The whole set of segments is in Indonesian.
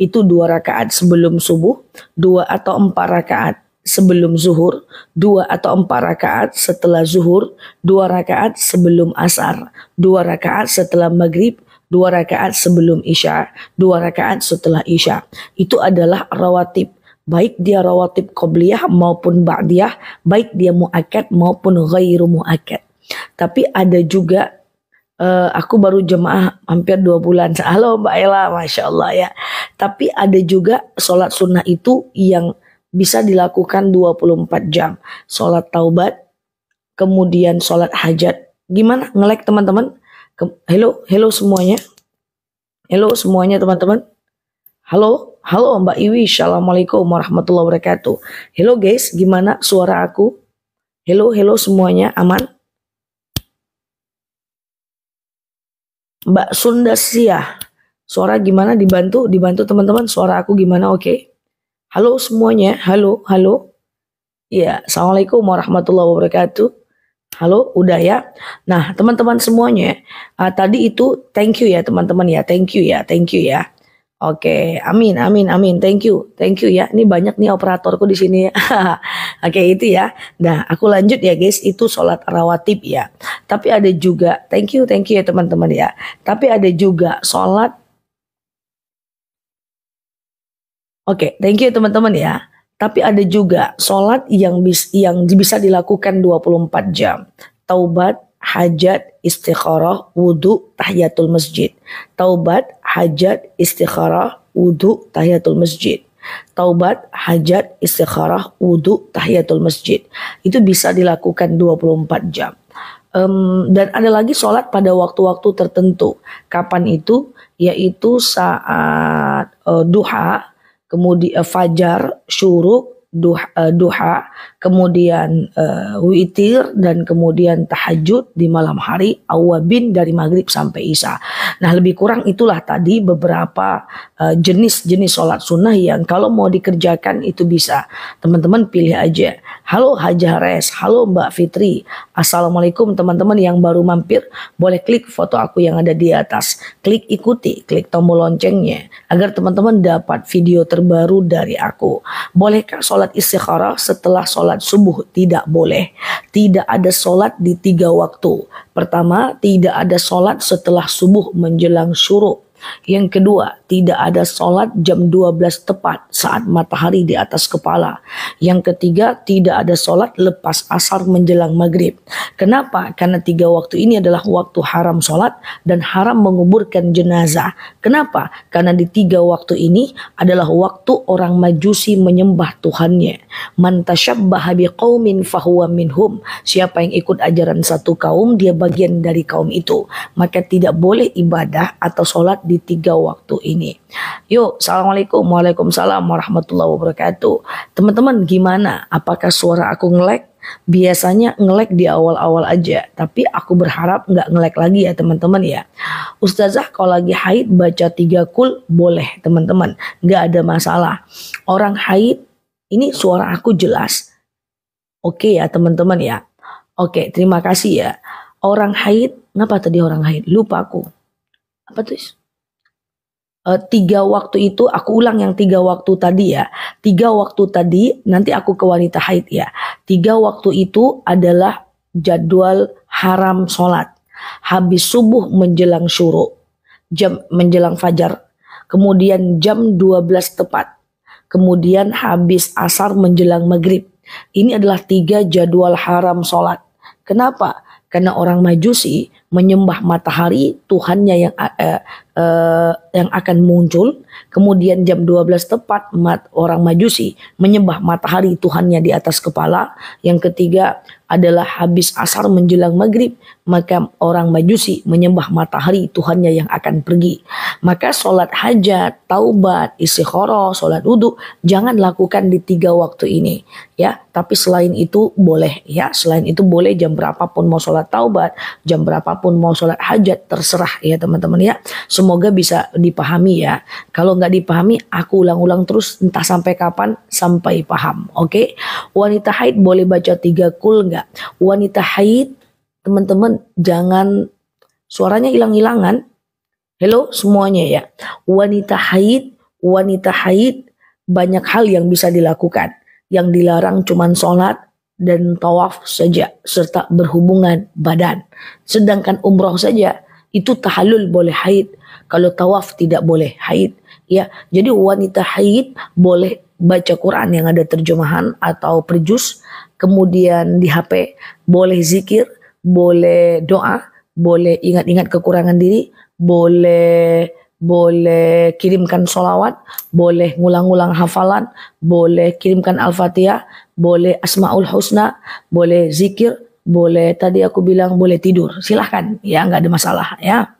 itu dua rakaat sebelum subuh, dua atau empat rakaat sebelum zuhur, dua atau empat rakaat setelah zuhur, dua rakaat sebelum asar, dua rakaat setelah maghrib, dua rakaat sebelum isya, dua rakaat setelah isya. Itu adalah rawatib baik dia rawatib qobliyah maupun ba'diyah, baik dia muakat maupun ghairu mu'akad. Tapi ada juga uh, aku baru jemaah hampir dua bulan. Halo Mbak Ella, masya Allah ya. Tapi ada juga sholat sunnah itu yang bisa dilakukan 24 jam. Sholat taubat, kemudian sholat hajat. Gimana ngelek teman-teman? Halo, halo semuanya. Halo semuanya teman-teman. Halo, halo Mbak Iwi, Assalamualaikum warahmatullahi wabarakatuh. Halo guys, gimana suara aku? Halo, halo semuanya, aman? Mbak Sunda Sia. Suara gimana dibantu? Dibantu teman-teman suara aku gimana? Oke. Okay. Halo semuanya. Halo, halo. Ya, Assalamualaikum warahmatullahi wabarakatuh. Halo, udah ya. Nah, teman-teman semuanya, uh, tadi itu thank you ya teman-teman ya. Thank you ya, thank you ya. Oke, amin, amin, amin. Thank you, thank you ya. Ini banyak nih operatorku di sini. Oke, itu ya. Nah, aku lanjut ya guys. Itu sholat rawatib ya. Tapi ada juga, thank you, thank you ya teman-teman ya. Tapi ada juga sholat. Oke, thank you ya, teman-teman ya. Tapi ada juga sholat yang, yang bisa dilakukan 24 jam. Taubat, hajat, istikharah, wudhu, tahiyatul masjid. Taubat, hajat, istikharah, wudhu, tahiyatul masjid. Taubat, hajat, istikharah, wudhu, tahiyatul masjid. Itu bisa dilakukan 24 jam. Um, dan ada lagi sholat pada waktu-waktu tertentu. Kapan itu? Yaitu saat uh, duha, kemudian uh, eh, fajar, syuruk, duha, uh, eh, duha kemudian uh, witir dan kemudian tahajud di malam hari awabin dari maghrib sampai isya. Nah lebih kurang itulah tadi beberapa eh, jenis-jenis uh, sholat sunnah yang kalau mau dikerjakan itu bisa teman-teman pilih aja Halo Hajares, Res, halo Mbak Fitri. Assalamualaikum teman-teman yang baru mampir. Boleh klik foto aku yang ada di atas. Klik ikuti, klik tombol loncengnya. Agar teman-teman dapat video terbaru dari aku. Bolehkah sholat istikharah setelah sholat subuh? Tidak boleh. Tidak ada sholat di tiga waktu. Pertama, tidak ada sholat setelah subuh menjelang syuruk. Yang kedua, tidak ada sholat jam 12 tepat saat matahari di atas kepala. Yang ketiga, tidak ada sholat lepas asar menjelang maghrib. Kenapa? Karena tiga waktu ini adalah waktu haram sholat dan haram menguburkan jenazah. Kenapa? Karena di tiga waktu ini adalah waktu orang majusi menyembah Tuhannya. Mantasyabbaha biqaumin fahuwa minhum. Siapa yang ikut ajaran satu kaum, dia bagian dari kaum itu. Maka tidak boleh ibadah atau sholat di tiga waktu ini. Yuk, Assalamualaikum, Waalaikumsalam, warahmatullah Wabarakatuh. Teman-teman gimana? Apakah suara aku ngelek? biasanya ngelek di awal-awal aja. Tapi aku berharap nggak ngelek lagi ya teman-teman ya. Ustazah kalau lagi haid baca tiga kul boleh teman-teman. Nggak ada masalah. Orang haid ini suara aku jelas. Oke ya teman-teman ya. Oke terima kasih ya. Orang haid, ngapa tadi orang haid? Lupa aku. Apa tuh? uh, tiga waktu itu aku ulang yang tiga waktu tadi ya. Tiga waktu tadi nanti aku ke wanita haid ya. Tiga waktu itu adalah jadwal haram sholat. Habis subuh menjelang syuruk Jam menjelang fajar. Kemudian jam 12 tepat. Kemudian habis asar menjelang maghrib. Ini adalah tiga jadwal haram sholat. Kenapa? Karena orang majusi menyembah matahari Tuhannya yang eh, Eh, yang akan muncul Kemudian jam 12 tepat mat orang Majusi menyembah matahari Tuhannya di atas kepala. Yang ketiga adalah habis asar menjelang maghrib, maka orang Majusi menyembah matahari Tuhannya yang akan pergi. Maka sholat hajat, taubat, istiqoroh, sholat wudhu jangan lakukan di tiga waktu ini. ya. Tapi selain itu boleh ya, selain itu boleh jam berapapun mau sholat taubat, jam berapapun mau sholat hajat, terserah ya teman-teman ya. Semoga bisa dipahami ya. Kalau nggak dipahami, aku ulang-ulang terus entah sampai kapan sampai paham. Oke, okay? wanita haid boleh baca tiga kul nggak? Wanita haid, teman-teman jangan suaranya hilang-hilangan. Hello semuanya ya. Wanita haid, wanita haid banyak hal yang bisa dilakukan. Yang dilarang cuma sholat, dan tawaf saja serta berhubungan badan. Sedangkan umroh saja itu tahallul boleh haid. Kalau tawaf tidak boleh haid. Ya, jadi wanita haid boleh baca Quran yang ada terjemahan atau perjus, kemudian di HP boleh zikir, boleh doa, boleh ingat-ingat kekurangan diri, boleh boleh kirimkan solawat, boleh ngulang-ngulang hafalan, boleh kirimkan al-fatihah, boleh asmaul husna, boleh zikir, boleh tadi aku bilang boleh tidur, silahkan ya nggak ada masalah ya.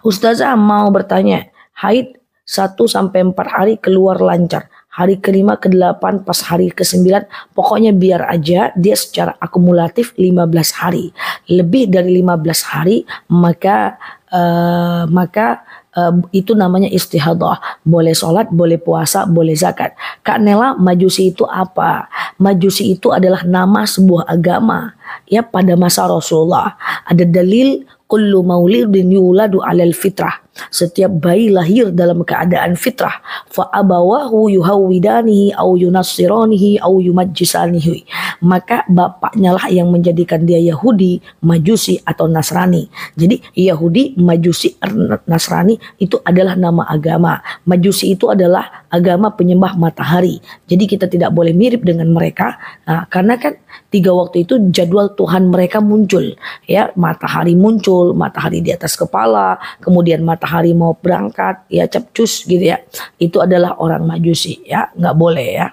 Ustazah mau bertanya, haid 1 sampai 4 hari keluar lancar. Hari kelima, ke-8, pas hari ke-9, pokoknya biar aja dia secara akumulatif 15 hari. Lebih dari 15 hari, maka uh, maka uh, itu namanya istihadah. Boleh sholat, boleh puasa, boleh zakat. Kak Nela, majusi itu apa? Majusi itu adalah nama sebuah agama. Ya, pada masa Rasulullah. Ada dalil, kullu maulidin yuladu alal fitrah setiap bayi lahir dalam keadaan fitrah. fa abawahu yuhawidanihi au yunassironihi au yumajjisanihi. Maka bapaknya lah yang menjadikan dia Yahudi, Majusi atau Nasrani. Jadi Yahudi, Majusi, Nasrani itu adalah nama agama. Majusi itu adalah agama penyembah matahari. Jadi kita tidak boleh mirip dengan mereka. Nah, karena kan tiga waktu itu jadwal Tuhan mereka muncul. Ya, matahari muncul, matahari di atas kepala, kemudian matahari mau berangkat ya cepcus gitu ya itu adalah orang majusi ya nggak boleh ya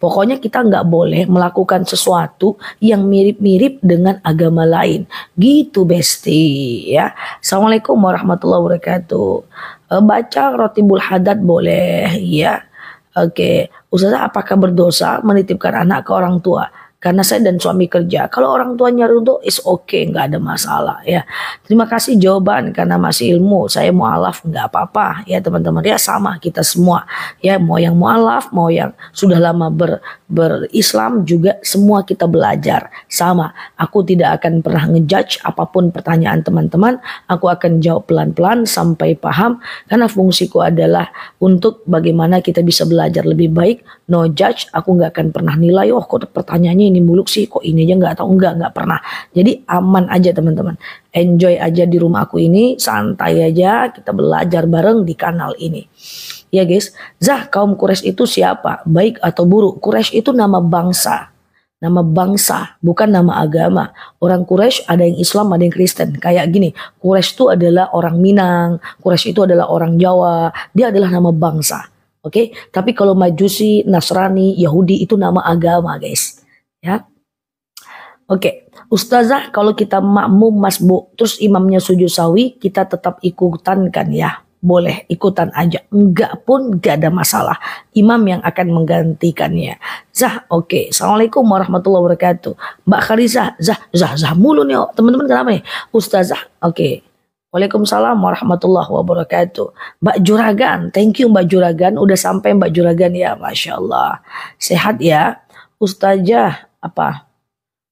pokoknya kita nggak boleh melakukan sesuatu yang mirip-mirip dengan agama lain gitu besti ya assalamualaikum warahmatullahi wabarakatuh eh, baca roti bulhadat boleh ya oke usaha apakah berdosa menitipkan anak ke orang tua karena saya dan suami kerja. Kalau orang tuanya nyari untuk is oke, okay, nggak ada masalah ya. Terima kasih jawaban karena masih ilmu. Saya mau alaf nggak apa-apa ya teman-teman. Ya sama kita semua ya mau yang mau alaf, mau yang sudah lama ber berislam juga semua kita belajar sama. Aku tidak akan pernah ngejudge apapun pertanyaan teman-teman. Aku akan jawab pelan-pelan sampai paham karena fungsiku adalah untuk bagaimana kita bisa belajar lebih baik. No judge, aku nggak akan pernah nilai. Oh, kok pertanyaannya ingin muluk sih kok ini aja nggak tahu nggak nggak pernah jadi aman aja teman-teman enjoy aja di rumah aku ini santai aja kita belajar bareng di kanal ini ya guys Zah kaum kures itu siapa baik atau buruk kures itu nama bangsa nama bangsa, bukan nama agama. Orang Quraisy ada yang Islam, ada yang Kristen. Kayak gini, Quraisy itu adalah orang Minang, Quraisy itu adalah orang Jawa, dia adalah nama bangsa. Oke, okay? tapi kalau Majusi, Nasrani, Yahudi itu nama agama, guys. Ya. Oke, okay. ustazah kalau kita makmum masbuk terus imamnya sujud sawi, kita tetap ikutan kan ya? Boleh ikutan aja. Enggak pun gak ada masalah. Imam yang akan menggantikannya. Zah, oke. Okay. Assalamualaikum warahmatullahi wabarakatuh. Mbak Kharizah, Zah, Zah, Zah mulu nih. Oh. Teman-teman kenapa nih? Ustazah, oke. Okay. Waalaikumsalam warahmatullahi wabarakatuh. Mbak Juragan, thank you Mbak Juragan. Udah sampai Mbak Juragan ya, Masya Allah. Sehat ya. Ustazah, apa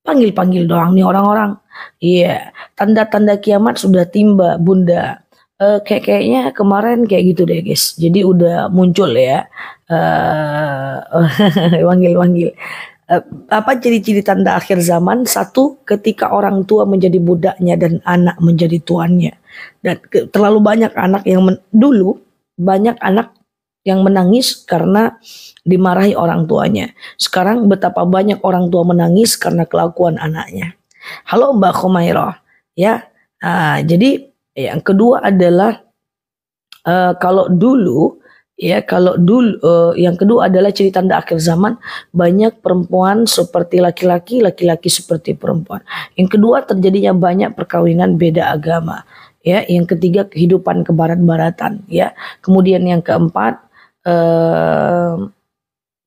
panggil-panggil doang nih orang-orang. Iya, yeah. tanda-tanda kiamat sudah timba, Bunda. Uh, kayak kayaknya kemarin kayak gitu deh guys. Jadi udah muncul ya. Eh, wanggil-wanggil. Eh, apa ciri-ciri tanda akhir zaman? Satu, ketika orang tua menjadi budaknya dan anak menjadi tuannya. Dan terlalu banyak anak yang men, dulu banyak anak yang menangis karena dimarahi orang tuanya. Sekarang betapa banyak orang tua menangis karena kelakuan anaknya. Halo Mbak Khomairo, ya. Nah, jadi yang kedua adalah uh, kalau dulu ya kalau dulu uh, yang kedua adalah cerita tanda akhir zaman banyak perempuan seperti laki-laki, laki-laki seperti perempuan. Yang kedua terjadinya banyak perkawinan beda agama. Ya, yang ketiga kehidupan kebarat-baratan ya. Kemudian yang keempat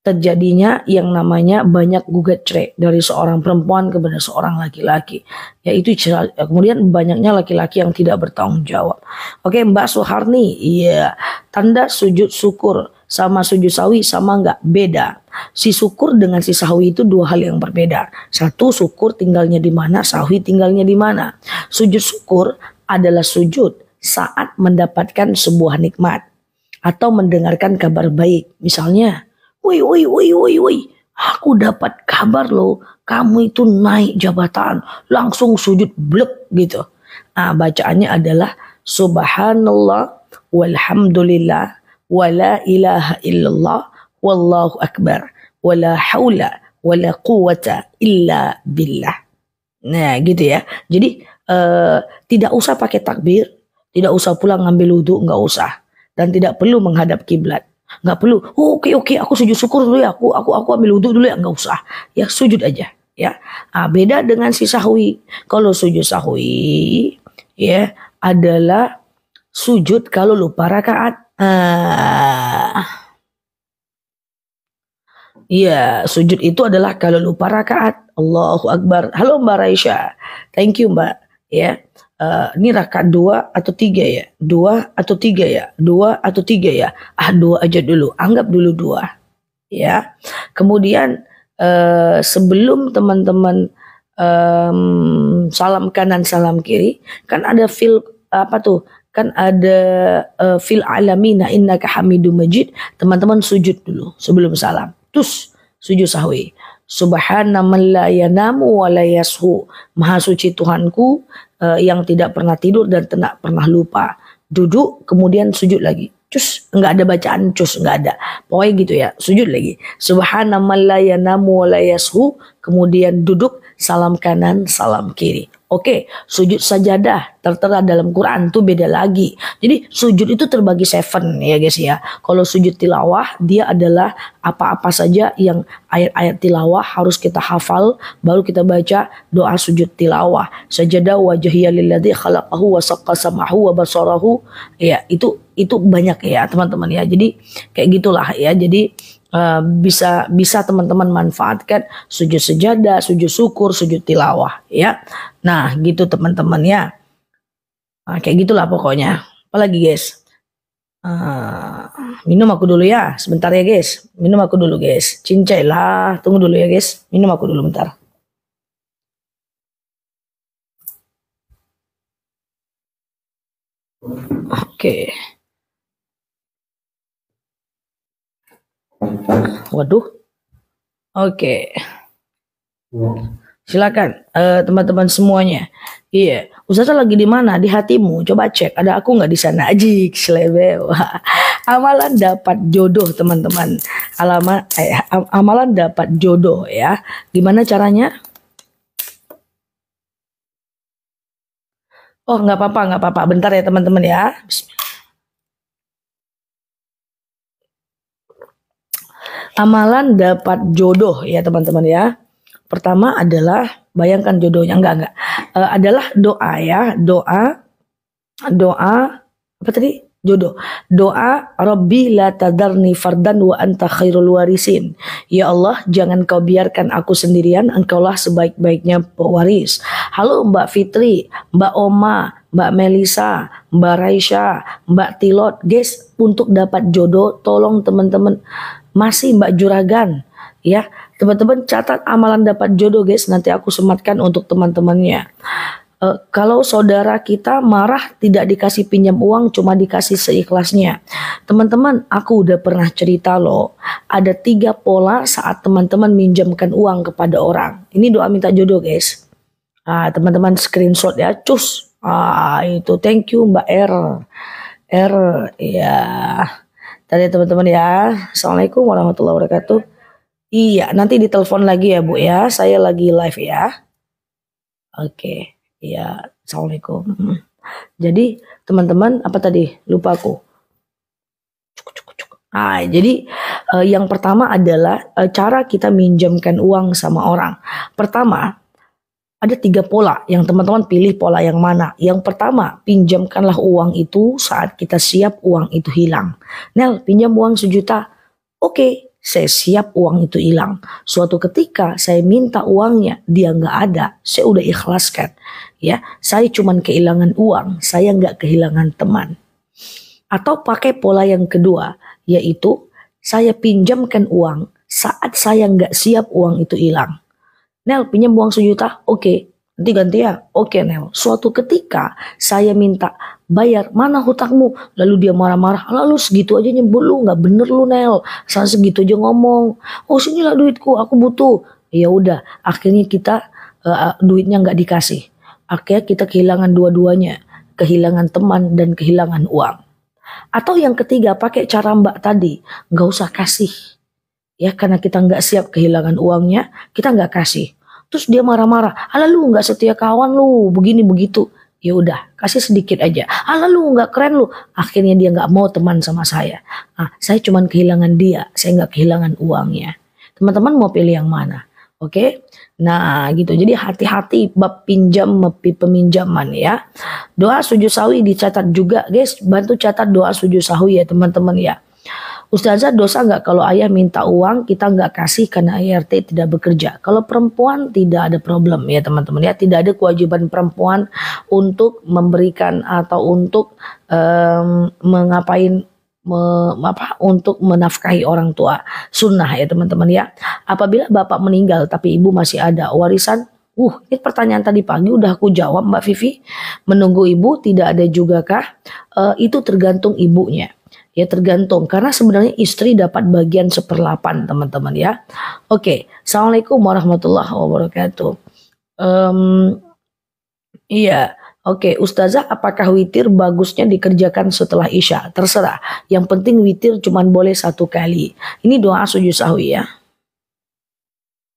terjadinya yang namanya banyak gugat cerai dari seorang perempuan kepada seorang laki-laki. Yaitu kemudian banyaknya laki-laki yang tidak bertanggung jawab. Oke Mbak Soharni, iya. Yeah. Tanda sujud syukur sama sujud sawi sama enggak? Beda. Si syukur dengan si sawi itu dua hal yang berbeda. Satu syukur tinggalnya di mana, sawi tinggalnya di mana. Sujud syukur adalah sujud saat mendapatkan sebuah nikmat atau mendengarkan kabar baik. Misalnya, woi woi woi woi woi, aku dapat kabar loh, kamu itu naik jabatan, langsung sujud blek gitu. Ah, bacaannya adalah subhanallah walhamdulillah wala ilaha illallah wallahu akbar wala haula wala quwata illa billah. Nah, gitu ya. Jadi uh, tidak usah pakai takbir, tidak usah pulang ngambil wudhu, nggak usah dan tidak perlu menghadap kiblat. Nggak perlu. Oke oh, oke, okay, okay, aku sujud syukur dulu ya. Aku aku aku ambil wudhu dulu ya. Nggak usah. Ya sujud aja. Ya. Nah, beda dengan si sahwi. Kalau sujud sahwi, ya adalah sujud kalau lupa rakaat. Ah. Iya, sujud itu adalah kalau lupa rakaat. Allahu Akbar. Halo Mbak Raisya. Thank you Mbak. Ya uh, ini raka dua atau tiga ya, dua atau tiga ya, dua atau tiga ya, ah dua aja dulu, anggap dulu dua, ya. Kemudian uh, sebelum teman-teman um, salam kanan salam kiri, kan ada feel apa tuh? Kan ada uh, fil alamina innaka hamidum majid. Teman-teman sujud dulu sebelum salam. Terus sujud sahwi. Subhana man la yanamu wa Maha suci Tuhanku uh, yang tidak pernah tidur dan tidak pernah lupa. Duduk kemudian sujud lagi. Cus, enggak ada bacaan cus, enggak ada. Pokoknya gitu ya, sujud lagi. Subhana man la yanamu Kemudian duduk, salam kanan, salam kiri. Oke, sujud sajadah tertera dalam Quran tuh beda lagi. Jadi sujud itu terbagi seven ya guys ya. Kalau sujud tilawah dia adalah apa-apa saja yang ayat-ayat tilawah harus kita hafal baru kita baca doa sujud tilawah. Sajadah wajhiyya lilladzi khalaqahu wa saqqasamahu wa basarahu. Ya, itu itu banyak ya teman-teman ya. Jadi kayak gitulah ya. Jadi Eh, bisa bisa teman-teman manfaatkan sujud sejadah, sujud syukur, sujud tilawah ya. Nah, gitu teman-teman ya. Nah, kayak gitulah pokoknya. Apalagi guys. Uh, minum aku dulu ya, sebentar ya guys. Minum aku dulu guys. Cincai lah, tunggu dulu ya guys. Minum aku dulu bentar. Oke. Okay. Waduh. Oke. Okay. Silakan eh, teman-teman uh, semuanya. Iya, yeah. Ustazah lagi di mana? Di hatimu. Coba cek. Ada aku nggak di sana? Ajik selebew. amalan dapat jodoh, teman-teman. Alamat eh, amalan dapat jodoh ya. Gimana caranya? Oh, nggak apa-apa, nggak apa-apa. Bentar ya, teman-teman ya. Bismillah. Amalan dapat jodoh ya teman-teman ya. Pertama adalah bayangkan jodohnya enggak enggak. E, adalah doa ya, doa doa apa tadi? Jodoh. Doa Rabbi la tadarni fardan wa anta khairul warisin. Ya Allah, jangan kau biarkan aku sendirian, engkaulah sebaik-baiknya pewaris. Halo Mbak Fitri, Mbak Oma, Mbak Melisa, Mbak Raisya, Mbak Tilot, guys, untuk dapat jodoh, tolong teman-teman masih Mbak Juragan ya. Teman-teman catat amalan dapat jodoh guys, nanti aku sematkan untuk teman-temannya. E, kalau saudara kita marah tidak dikasih pinjam uang cuma dikasih seikhlasnya. Teman-teman, aku udah pernah cerita loh. Ada tiga pola saat teman-teman minjamkan uang kepada orang. Ini doa minta jodoh guys. Ah, teman-teman screenshot ya, cus. Ah, itu thank you Mbak R. R ya. Tadi teman-teman ya. Assalamualaikum warahmatullahi wabarakatuh. Iya, nanti ditelepon lagi ya Bu ya. Saya lagi live ya. Oke, ya, Assalamualaikum. Jadi teman-teman apa tadi? Lupa aku. Nah, jadi eh, yang pertama adalah eh, cara kita minjamkan uang sama orang. Pertama, ada tiga pola yang teman-teman pilih pola yang mana. Yang pertama, pinjamkanlah uang itu saat kita siap uang itu hilang. Nel, pinjam uang sejuta. Oke, saya siap uang itu hilang. Suatu ketika saya minta uangnya, dia nggak ada, saya udah ikhlaskan. Ya, saya cuman kehilangan uang, saya nggak kehilangan teman. Atau pakai pola yang kedua, yaitu saya pinjamkan uang saat saya nggak siap uang itu hilang. Nel pinjam uang sejuta, oke. Okay. Nanti ganti ya, oke okay, Nel. Suatu ketika saya minta bayar mana hutangmu, lalu dia marah-marah, lalu segitu aja nyebut lu nggak bener lu Nel. Saya segitu aja ngomong, oh lah duitku, aku butuh. Ya udah, akhirnya kita uh, duitnya nggak dikasih. Akhirnya kita kehilangan dua-duanya, kehilangan teman dan kehilangan uang. Atau yang ketiga pakai cara mbak tadi, nggak usah kasih ya karena kita nggak siap kehilangan uangnya kita nggak kasih terus dia marah-marah ala lu nggak setia kawan lu begini begitu ya udah kasih sedikit aja ala lu nggak keren lu akhirnya dia nggak mau teman sama saya ah saya cuman kehilangan dia saya nggak kehilangan uangnya teman-teman mau pilih yang mana oke nah gitu jadi hati-hati bab pinjam peminjaman ya doa sujud sawi dicatat juga guys bantu catat doa sujud sawi ya teman-teman ya Ustazah dosa nggak kalau ayah minta uang kita nggak kasih karena ART tidak bekerja. Kalau perempuan tidak ada problem ya teman-teman ya. Tidak ada kewajiban perempuan untuk memberikan atau untuk um, mengapain me, apa untuk menafkahi orang tua sunnah ya teman-teman ya apabila bapak meninggal tapi ibu masih ada warisan uh ini pertanyaan tadi pagi udah aku jawab mbak Vivi menunggu ibu tidak ada juga kah Uh, itu tergantung ibunya Ya tergantung karena sebenarnya istri dapat bagian seperlapan teman-teman ya. Oke, assalamualaikum warahmatullah wabarakatuh. Um, iya. Oke, Ustazah, apakah witir bagusnya dikerjakan setelah Isya? Terserah. Yang penting witir cuma boleh satu kali. Ini doa sujud sahwi ya.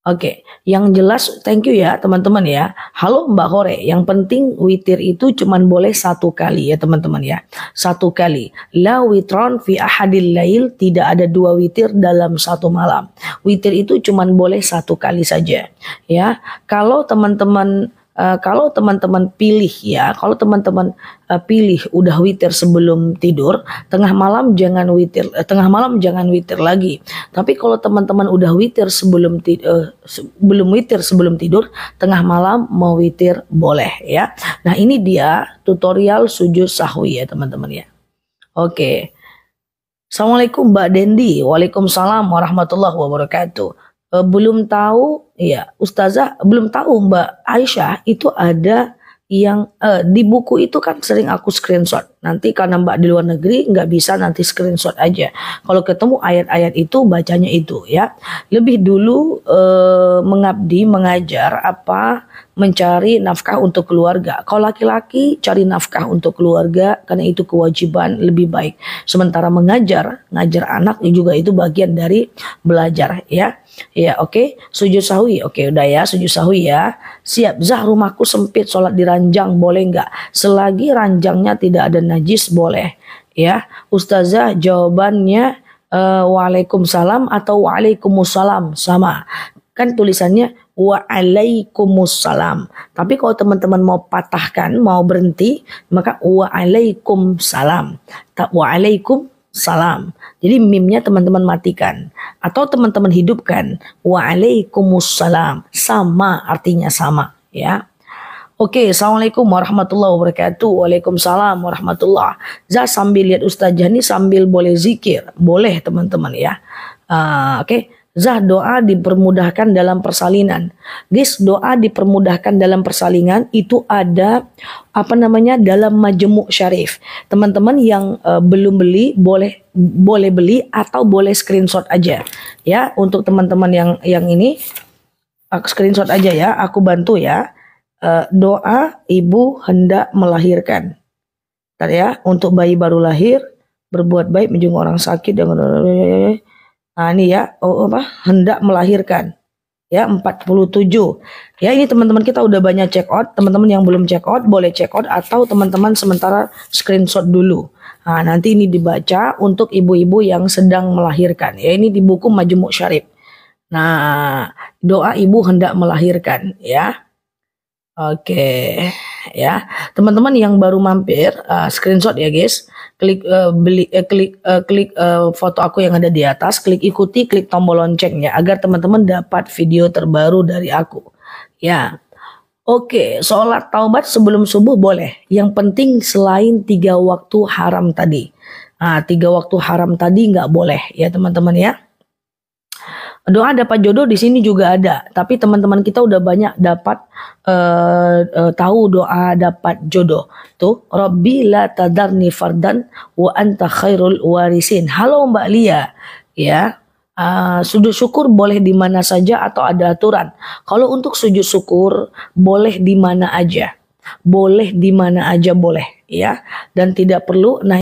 Oke, yang jelas thank you ya teman-teman ya. Halo Mbak Hore, yang penting witir itu cuman boleh satu kali ya teman-teman ya. Satu kali. La witron fi ahadil lail, tidak ada dua witir dalam satu malam. Witir itu cuman boleh satu kali saja. Ya, kalau teman-teman Eh, kalau teman-teman pilih ya, kalau teman-teman uh, pilih udah witir sebelum tidur, tengah malam jangan witir, uh, tengah malam jangan witir lagi. Tapi kalau teman-teman udah witir sebelum tidur, uh, sebelum witir sebelum tidur, tengah malam mau witir boleh ya. Nah ini dia tutorial sujud sahwi ya teman-teman ya. Oke. Okay. Assalamualaikum Mbak Dendi. Waalaikumsalam warahmatullahi wabarakatuh e, belum tahu ya ustazah belum tahu Mbak Aisyah itu ada yang e, di buku itu kan sering aku screenshot Nanti karena Mbak di luar negeri nggak bisa nanti screenshot aja. Kalau ketemu ayat-ayat itu bacanya itu ya. Lebih dulu eh, mengabdi, mengajar apa mencari nafkah untuk keluarga. Kalau laki-laki cari nafkah untuk keluarga karena itu kewajiban lebih baik. Sementara mengajar, ngajar anak juga itu bagian dari belajar ya. Ya oke, okay. sujud sahwi, oke okay, udah ya sujud sahwi ya. Siap, Zah rumahku sempit, sholat di ranjang boleh nggak? Selagi ranjangnya tidak ada najis boleh ya ustazah jawabannya uh, waalaikumsalam atau waalaikumsalam sama kan tulisannya waalaikumsalam tapi kalau teman-teman mau patahkan mau berhenti maka waalaikumsalam tak waalaikum salam. Jadi mimnya teman-teman matikan atau teman-teman hidupkan. Waalaikumsalam. Sama artinya sama ya. Oke, okay, Assalamualaikum warahmatullahi wabarakatuh. Waalaikumsalam warahmatullah. Zah sambil lihat Ustazah ini sambil boleh zikir. Boleh teman-teman ya. Uh, Oke. Okay. Zah doa dipermudahkan dalam persalinan. Guys, doa dipermudahkan dalam persalinan itu ada apa namanya dalam majemuk syarif. Teman-teman yang uh, belum beli boleh boleh beli atau boleh screenshot aja ya untuk teman-teman yang yang ini eh, screenshot aja ya, aku bantu ya. Eh, doa ibu hendak melahirkan. Tadi ya, untuk bayi baru lahir berbuat baik menjenguk orang sakit dan nah ini ya oh, apa hendak melahirkan ya 47 ya ini teman-teman kita udah banyak check out teman-teman yang belum check out boleh check out atau teman-teman sementara screenshot dulu nah nanti ini dibaca untuk ibu-ibu yang sedang melahirkan ya ini di buku Majemuk Syarif nah doa ibu hendak melahirkan ya Oke, ya teman-teman yang baru mampir, uh, screenshot ya guys. Klik uh, beli, uh, klik uh, klik uh, foto aku yang ada di atas, klik ikuti, klik tombol loncengnya agar teman-teman dapat video terbaru dari aku. Ya, oke. Sholat taubat sebelum subuh boleh. Yang penting selain tiga waktu haram tadi. Nah, tiga waktu haram tadi nggak boleh ya teman-teman ya doa dapat jodoh di sini juga ada tapi teman-teman kita udah banyak dapat uh, uh, tahu doa dapat jodoh tuh Robbi la tadarni fardan wa anta khairul warisin halo Mbak Lia ya Uh, sujud syukur boleh di mana saja atau ada aturan. Kalau untuk sujud syukur boleh di mana aja, boleh di mana aja boleh ya, dan tidak perlu naik